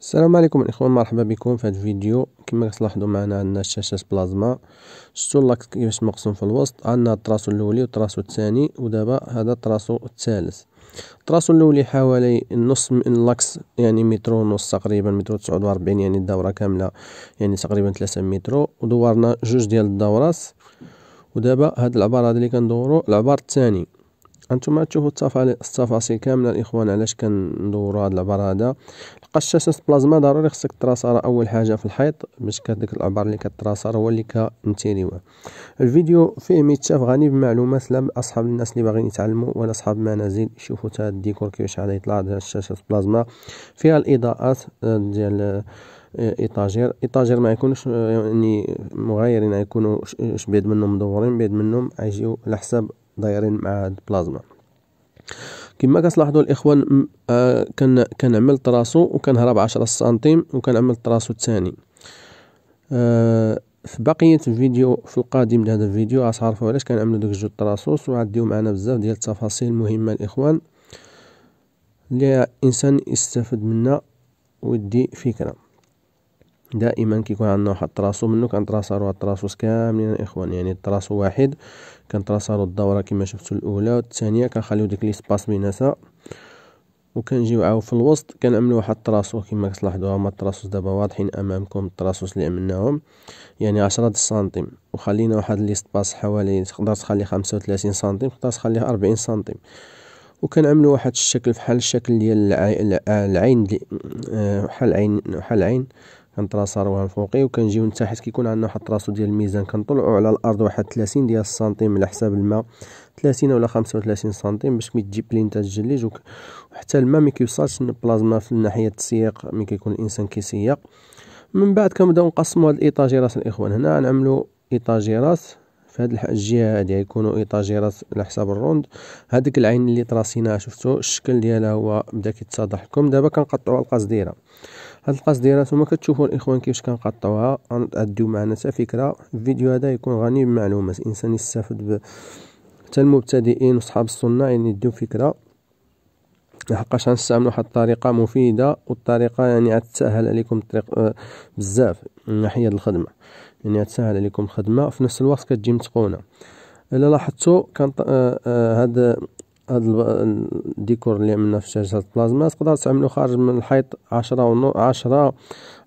السلام عليكم الاخوان مرحبا بكم في هذا الفيديو كما كتلاحظوا معنا عندنا الشاشه بلازما شفتوا لاك كيفاش مقسم في الوسط عندنا التراسو الاولي والتراسو الثاني ودابا هذا التراسو الثالث التراسو الاولي حوالي نص من اللاكس يعني متر ونص تقريبا متر 49 يعني الدوره كامله يعني تقريبا 3 متر ودورنا جوج ديال الدورات ودابا هاد العبار هذا اللي كندورو العبار الثاني انتم تشوفوا التفاصيل كامله الاخوان علاش كندوروا هاد العبار هذا القشاشه بلازما ضروري خصك تراسر اول حاجه في الحيط باش كديك العبار اللي كتراسر هو اللي كنتيريوه الفيديو فيه متشاف غني بمعلومات لا اصحاب الناس اللي باغيين يتعلموا ولا اصحاب المنازل يشوفوا تاع الديكور كيفاش غادي يطلع هاد الشاشه بلازما فيها الاضاءات آه، ديال آه، ايطاجير ايطاجير ما يكونش آه، يعني مغايرين يكونوا شبيد منهم مدورين بيد منهم يجيو على حساب دايرين مع البلازما كما كتلاحظوا الاخوان آه، كان كنعمل طراسو وكنهرب 10 سنتيم وكنعمل طراسو الثاني آه، في بقيه الفيديو في القادم لهذا الفيديو غتعرفوا علاش كنعملوا دوك جوج طراسوس وغاديو معنا بزاف ديال التفاصيل مهمه الاخوان اللي الانسان يستافد منها ويدي فكره دائما كيكون عندنا واحد التراسو منو كنتراسارو هاد التراسوس كاملين الاخوان يعني التراسو واحد كنتراسارو الدوره كما شفتوا الاولى والثانيه كنخليو ديك لي سباس بيناتها وكنجيو عاو في الوسط كنعملو واحد التراسو كما كتلاحظوا هما التراسوس دابا واضحين امامكم التراسوس اللي عملناهم يعني 10 سنتيم وخلينا واحد لي سباس حوالي تقدر تخلي 35 سنتيم تقدر تخليه 40 سنتيم وكنعملو واحد الشكل بحال الشكل ديال العين آه، بحال العين بحال العين كنتراساروها من الفوقي وكنجيو من تحت كيكون عندنا واحد الطراسو ديال الميزان كنطلعوا على الارض واحد 30 ديال السنتيم على حساب الماء 30 ولا 35 سنتيم باش تجي بلين الجليج وحتى الماء ما كيوصلش للبلازما في ناحيه السياق ملي كيكون الانسان كيسيق من بعد كنبداو نقسموا هاد الايطاجيرات الاخوان هنا نعملوا ايطاجيرات في هاد الجهه هادي غيكونوا ايطاجيرات على حساب الروند هذيك العين اللي تراسيناها شفتوا الشكل ديالها هو بدا كيتصادح لكم دابا كنقطعوا القصديره هاد القصديره نتوما كتشوفوا الاخوان كيفاش كنقطعوها غنتعدوا معنا حتى فكره الفيديو هذا يكون غني بالمعلومات الانسان يستافد حتى المبتدئين وصحاب الصناع يعني يديو فكره لحقاش غنستعملوا واحد الطريقه مفيده والطريقه يعني غتسهل عليكم الطريق آه، بزاف من ناحيه الخدمه يعني غتسهل عليكم الخدمه في نفس الوقت كتجي متقونه الا لاحظتوا كان هذا آه، آه، هاد الديكور اللي عملنا في شاشه البلازما تقدر تعملو خارج من الحيط عشرة ونو عشرة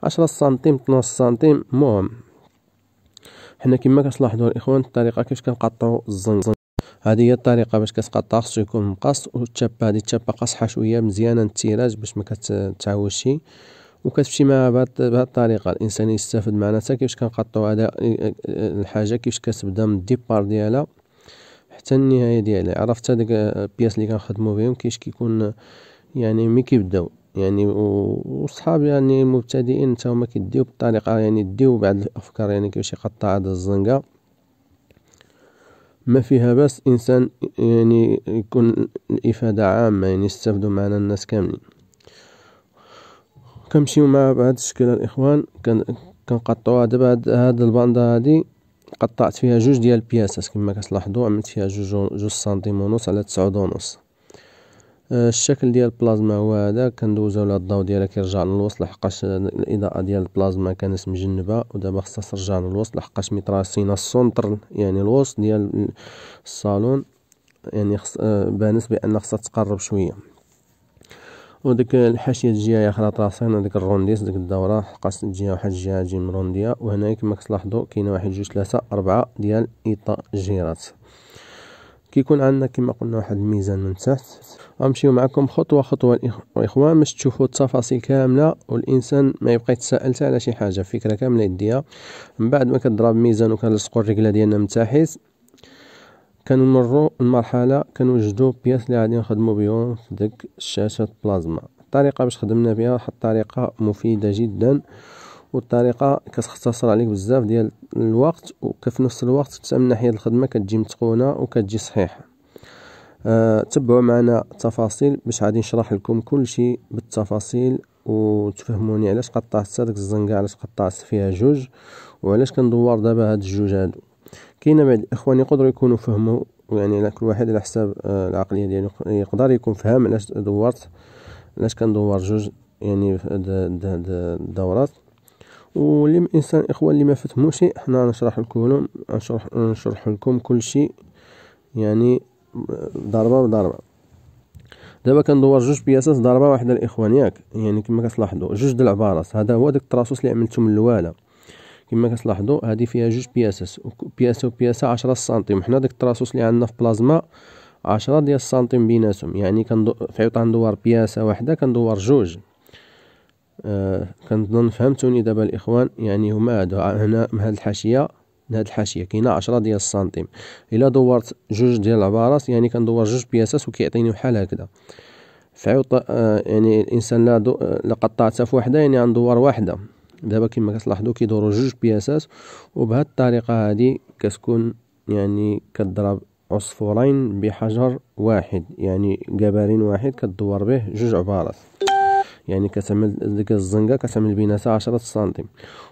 عشرة سنتيم 12 سنتيم المهم حنا كما كتلاحظو الاخوان الطريقه كيفاش كنقطعو الزنق هذه هي الطريقه باش كتقطع خصو يكون مقص والتشابه هذه التشابه قاصحه شويه مزيانه التيراج باش ما كتعوجش وكتمشي مع بهذه الطريقه الانسان يستافد معناتها كيفاش كنقطعو هذا الحاجه كيفاش كتبدا من الديبار ديالها حتى النهايه ديالها عرفت هذيك البياس اللي كنخدمو بهم كيفاش كيكون يعني ملي كيبداو يعني وصحاب يعني المبتدئين حتى هما كيديو بالطريقه يعني ديو بعض الافكار يعني كيفاش يقطع هذا الزنقه ما فيها بس إنسان يعني يكون الإفادة عامة يعني يستفدوا معنا الناس كاملين كنمشيو مع بهاد الشكل الإخوان كنقطعوها دابا هاد الباندا هادي قطعت فيها جوج ديال البياسات كما كتلاحظوا عملت فيها جوج جوج سنتيم ونص على تسعود ونص آه، الشكل ديال البلازما هو هذا كندوزو على الضوء ديالها كيرجع للوسط لحقاش الاضاءه ديال البلازما كانت مجنبه ودابا خصها ترجع للوسط لحقاش ميطراسينا السونتر يعني الوسط ديال الصالون يعني خص آه، بانت بان خصها تقرب شويه وديك الحاشيه الجهه اخرى طراسين ديك الرونديس ديك الدوره حقاس الجهه واحد الجهه تجي مرونديه وهنا كما كتلاحظوا كاينه واحد جوج ثلاثه اربعه ديال ايطاجيرات كيكون عندنا كما قلنا واحد الميزان من تحت غنمشيو معكم خطوه خطوه الاخوان باش تشوفوا التفاصيل كامله والانسان ما يبقى يتساءل على شي حاجه فكره كامله يديها من بعد ما كضرب الميزان وكنلصقوا الرجله ديالنا من تحت كنمروا المرحله كنوجدوا بياس اللي غادي نخدموا بهم في ديك الشاشه بلازما الطريقه باش خدمنا بها واحد الطريقه مفيده جدا والطريقه كتختصر عليك بزاف ديال الوقت وفي نفس الوقت من ناحيه الخدمه كتجي متقونه وكتجي صحيحه أه تبعوا معنا التفاصيل باش غادي نشرح لكم كل شيء بالتفاصيل وتفهموني علاش قطعت هذيك الزنقه علاش قطعت فيها جوج وعلاش كندور دابا هاد الجوج هادو كاين بعض الاخوان يقدروا يكونوا فهموا يعني على كل واحد على حساب آه، العقليه ديالو يعني يقدر يكون فهم علاش دورت علاش كندور جوج يعني في هاد الدورات ولم انسان اخوان اللي ما فهموا شيء حنا نشرح لكم نشرح نشرح لكم كل شيء يعني ضربه بضربه دابا كندور جوج بياسات ضربه واحده الاخوان ياك يعني كما كتلاحظوا جوج د العبارات هذا هو داك التراسوس اللي عملته من الاولى كما كتلاحظوا هذه فيها جوج بياسات بياسه وبياسه 10 سنتيم حنا داك التراسوس اللي عندنا في بلازما 10 ديال السنتيم بيناتهم يعني كندور في عيط ندور بياسه واحده كندور جوج آه، كنظن فهمتوني دابا الاخوان يعني هما هادو هنا من هاد الحاشيه من هاد الحاشيه كاينه 10 ديال السنتيم الا دورت جوج ديال العبارات يعني كندور جوج بياسات وكيعطيني بحال هكذا فعوط آه، يعني الانسان لا دو... آه، لا قطعتها في وحده يعني غندور وحده دابا كما كتلاحظوا كيدوروا جوج بياسات وبهاد الطريقه هادي كتكون يعني كضرب عصفورين بحجر واحد يعني جبارين واحد كدور به جوج عبارات يعني كتعمل ديك الزنقه كتعمل بيناتها 10 سنتيم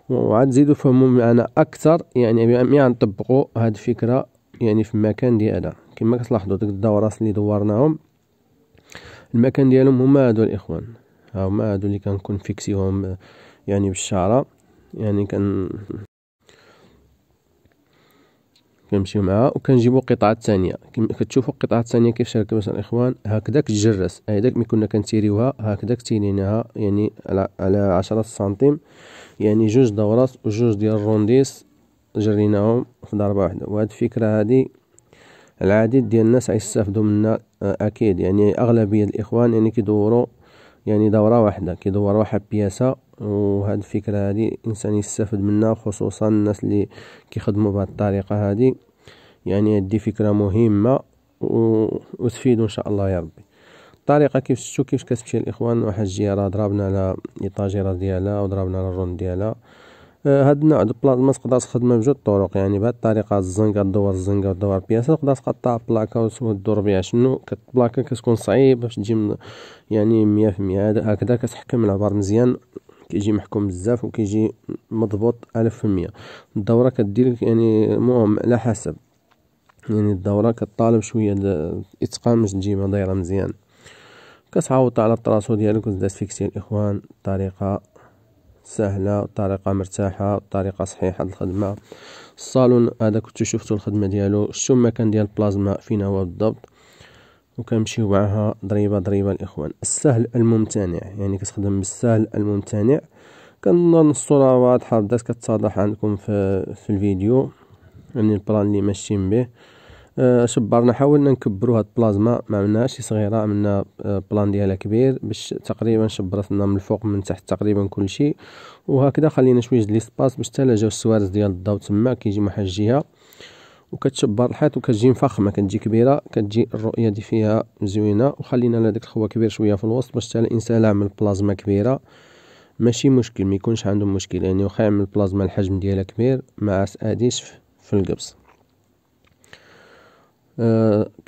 وعاد زيدو فهموا معنا اكثر يعني بما نطبقوا يعني هاد الفكره يعني في المكان ديالها كما كتلاحظوا ديك الدوراس اللي دورناهم المكان ديالهم هما هادو الاخوان ها هما هادو اللي كنكون فيكسيهم يعني بالشعره يعني كان كنمشيو معاها وكنجيبو القطعه الثانيه كتشوفو القطعه الثانيه كيفاش مثلا الاخوان هكداك تجرس هكداك ملي كنا كنتيريوها هكداك تيريناها يعني على على سنتيم يعني جوج دورات وجوج ديال الرونديس جريناهم في ضربه واحده وهاد الفكره هادي العديد ديال الناس غيستافدو منها آه، اكيد يعني اغلبيه الاخوان يعني كيدورو يعني دورة واحدة كيدور واحد بياسة وهاد الفكرة هادي الإنسان يستافد منها خصوصا الناس اللي كيخدموا بهاد الطريقة هادي يعني هادي فكرة مهمة وتفيدو إن شاء الله يا ربي الطريقة كيف شفتو كيفاش كتمشي الإخوان واحد الجيرة ضربنا على الإطاجيرة ديالها وضربنا على الرون ديالها آه، هاد النوع دو بلازما تقدر تخدمها بجوج طرق يعني بهاد الطريقه الزنقه دور الزنقه دور بياسة تقدر تقطع بلاكه وتدور بها شنو بلاكا كتكون صعيبه باش تجي يعني مية في مية هكذا كتحكم العبار مزيان كيجي محكوم بزاف وكيجي مضبوط ألف في المية الدورة كدير يعني المهم على حسب يعني الدورة كطالب شوية اتقان باش تجيبها دايرة مزيان كتعوض على الطراسو ديالك وتداس فيكسي الإخوان طريقة سهلة طريقة مرتاحة طريقة صحيحة للخدمة الصالون هذا كنت شفتو الخدمة ديالو شتو المكان ديال البلازما فين هو بالضبط وكنمشيو معها ضريبة ضريبة الإخوان السهل الممتنع يعني كتخدم بالسهل الممتنع كنظن الصورة واضحة بدات كتضح عندكم في, في الفيديو يعني البلان اللي ماشيين به أه، شبرنا حاولنا نكبرو هاد البلازما ما عملناهاش شي صغيره عملنا أه، بلان ديالها كبير باش تقريبا شبرت لنا من الفوق من تحت تقريبا كلشي وهكذا خلينا شويه ديال السباس باش حتى جاو السوارز ديال الضوء تما كيجي من واحد الجهه وكتشبر الحيط وكتجي فخمه كتجي كبيره كتجي الرؤيه دي فيها زوينه وخلينا لها داك الخوا كبير شويه في الوسط باش حتى الانسان يعمل بلازما كبيره ماشي مشكل ما يكونش عندهم مشكل يعني واخا يعمل بلازما الحجم ديالها كبير ما اديش في القبص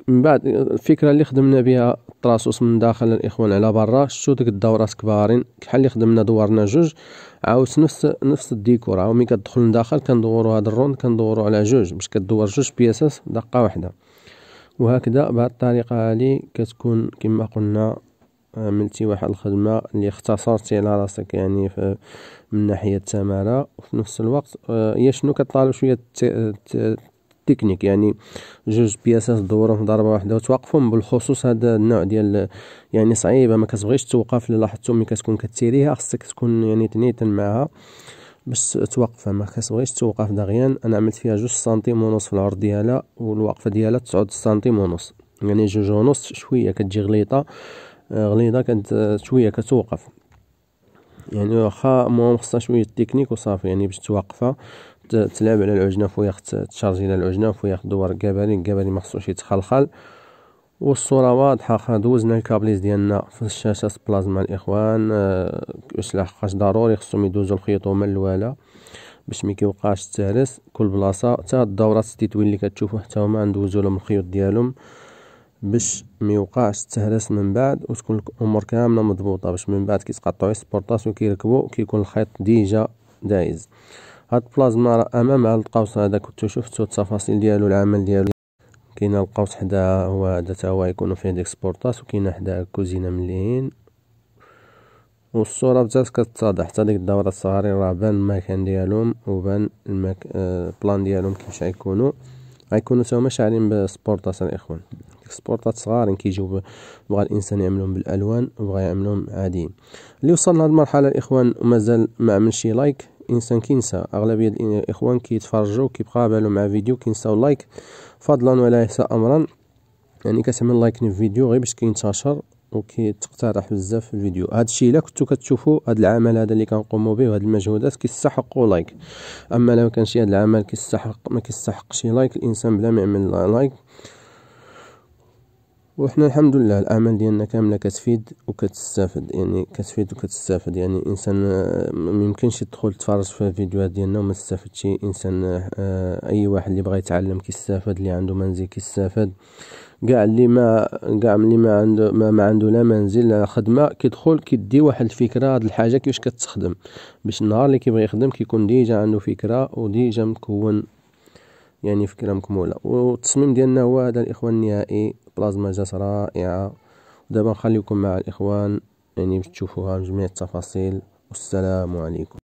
من بعد الفكره اللي خدمنا بها التراسوس من داخل الاخوان على برا شتو ديك الدورات كبارين كحال اللي خدمنا دورنا جوج عاوت نفس نفس الديكور عاود ملي كتدخل من داخل كندورو هاد الروند كندورو على جوج باش كدور جوج بياسات دقه واحده وهكذا بهاد الطريقه هادي كتكون كما قلنا عملتي آه، واحد الخدمه اللي اختصرتي على راسك يعني من ناحيه التماره وفي نفس الوقت آه، هي شنو كطالب شويه تكنيك يعني جوج بياسات دورهم في ضربه واحده وتوقفهم بالخصوص هذا النوع ديال يعني صعيبه ما كتبغيش توقف لاحظتو ملي كتكون كتيريها خصك تكون يعني تنيتن معاها باش توقفها ما كتبغيش توقف دغيان انا عملت فيها جوج سنتيم ونص في العرض ديالها والوقفه ديالها تسعود سنتيم ونص يعني جوج ونص شويه كتجي غليطه آه، غليظه كانت شويه كتوقف يعني واخا المهم خصها شويه تكنيك وصافي يعني باش توقفها تلعب على العجنه فويا وياخت تشارجي على العجنه العجنف وياخت دور الكاباني الكاباني مخصوش يتخلخل والصورة واضحة دوزنا الكابليز ديالنا في الشاشة سبلازما الإخوان أه خاش ضروري خصهم يدوزو الخيط من الوالا باش كيوقعش التهرس كل بلاصة حتى الدورات ستيتوين اللي كتشوفو حتى هما ندوزو لهم الخيوط ديالهم باش ميوقعش التهرس من بعد وتكون الامور كامله مضبوطه باش من بعد كيتقطعوا السبورطاس وكيركبوا كيكون الخيط ديجا دايز هاد البلازما امام هاد القوس هذا كنتو شفتو التفاصيل ديالو العمل ديالو كاين القوس حداها هو هذا تا هو يكونوا فيه ديكسبورطاس و وكاين حداها كوزينه من و والصوره بدات كتضح حتى ديك الدوره الصغارين راه بان المكان ديالهم وبان المك... آه بلان ديالهم كيفاش غيكونوا غيكونوا تما شاعرين بسبورطاس الاخوان ديك سبورطات صغارين كيجيو بغا الانسان يعملهم بالالوان وبغا يعملهم عاديين اللي وصل لهاد المرحله الاخوان ومازال ما عملش لايك الانسان كينسى اغلبيه الاخوان كيتفرجوا كيبقاو بالو مع فيديو كينساو لايك فضلا ولا ليس امرا يعني كتعمل لايك للفيديو غير باش كينتشر وكيتقترح بزاف في الفيديو هذا الشيء الا كنتو كتشوفوا هذا العمل هذا اللي كنقوموا به وهاد المجهودات كيستحقوا لايك اما لو كان شي هذا العمل كيستحق ما كيستحقش لايك الانسان بلا ما يعمل لايك وحنا الحمد لله الاعمال ديالنا كامله كتفيد وكتستافد يعني كتفيد وكتستافد يعني انسان آه، ميمكنش تدخل تفرج في الفيديوهات ديالنا وما استفدش انسان آه، آه، اي واحد اللي بغى يتعلم كيستافد اللي عنده منزل كيستافد كاع اللي ما كاع اللي ما عنده ما, ما عنده لا منزل لا خدمه كيدخل كيدي واحد الفكره هاد الحاجه كيفاش كتخدم باش النهار اللي كيبغي يخدم كيكون ديجا عنده فكره وديجا مكون يعني في كلها مكموله والتصميم ديالنا هو هذا الاخوان النهائي بلازما جات رائعه ودابا نخليكم مع الاخوان يعني باش تشوفوها بجميع التفاصيل والسلام عليكم